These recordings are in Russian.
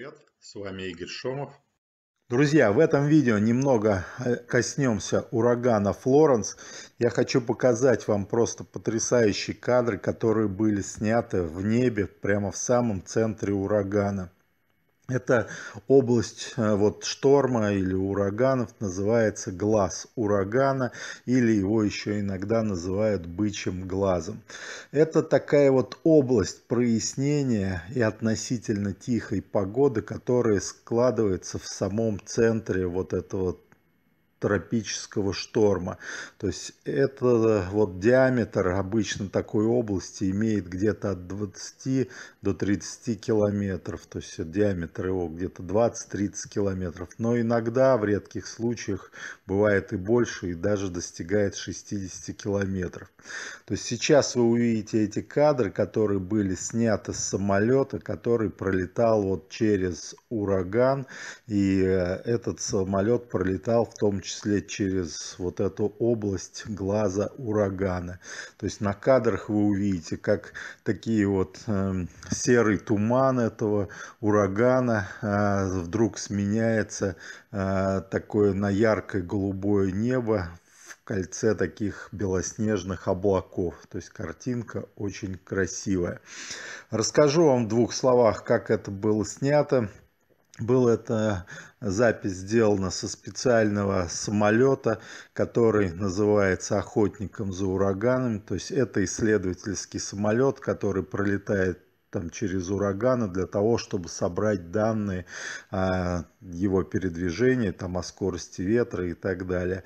привет! С вами Игорь Шомов. Друзья, в этом видео немного э, коснемся урагана Флоренс. Я хочу показать вам просто потрясающие кадры, которые были сняты в небе, прямо в самом центре урагана. Это область э, вот, шторма или ураганов называется глаз урагана или его еще иногда называют бычьим глазом. Это такая вот область прояснения и относительно тихой погоды, которая складывается в самом центре вот этого тропического шторма. То есть это э, вот диаметр обычно такой области имеет где-то от 20 до 30 километров. То есть диаметр его где-то 20-30 километров. Но иногда в редких случаях бывает и больше, и даже достигает 60 километров. То есть сейчас вы увидите эти кадры, которые были сняты с самолета, который пролетал вот через ураган. И э, этот самолет пролетал в том числе числе через вот эту область глаза урагана. То есть на кадрах вы увидите, как такие вот э, серый туман этого урагана э, вдруг сменяется э, такое на яркое голубое небо кольце таких белоснежных облаков. То есть картинка очень красивая. Расскажу вам в двух словах, как это было снято. Была эта э, запись сделана со специального самолета, который называется «Охотником за ураганами, То есть это исследовательский самолет, который пролетает там, через ураганы для того, чтобы собрать данные о а, его передвижении, там, о скорости ветра и так далее.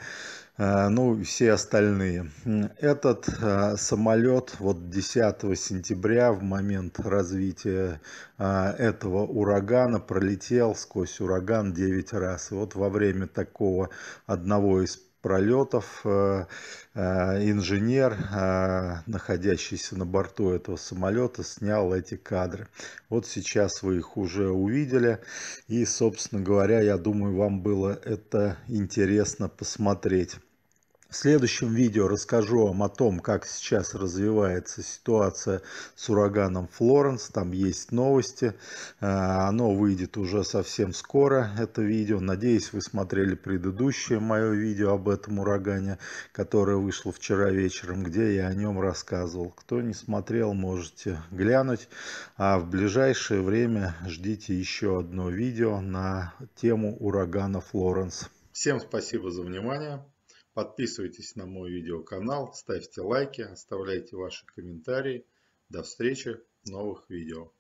А, ну и все остальные. Этот а, самолет вот 10 сентября в момент развития этого урагана пролетел сквозь ураган 9 раз. И вот во время такого одного из пролетов. Э, э, инженер, э, находящийся на борту этого самолета, снял эти кадры. Вот сейчас вы их уже увидели. И, собственно говоря, я думаю, вам было это интересно посмотреть. В следующем видео расскажу вам о том, как сейчас развивается ситуация с ураганом Флоренс. Там есть новости. Э, оно выйдет уже совсем скоро, это видео. Надеюсь, вы смотрели предыдущее мое видео об этом урагане, которое вышло вчера вечером, где я о нем рассказывал. Кто не смотрел, можете глянуть. А в ближайшее время ждите еще одно видео на тему урагана Флоренс. Всем спасибо за внимание. Подписывайтесь на мой видеоканал, ставьте лайки, оставляйте ваши комментарии. До встречи в новых видео.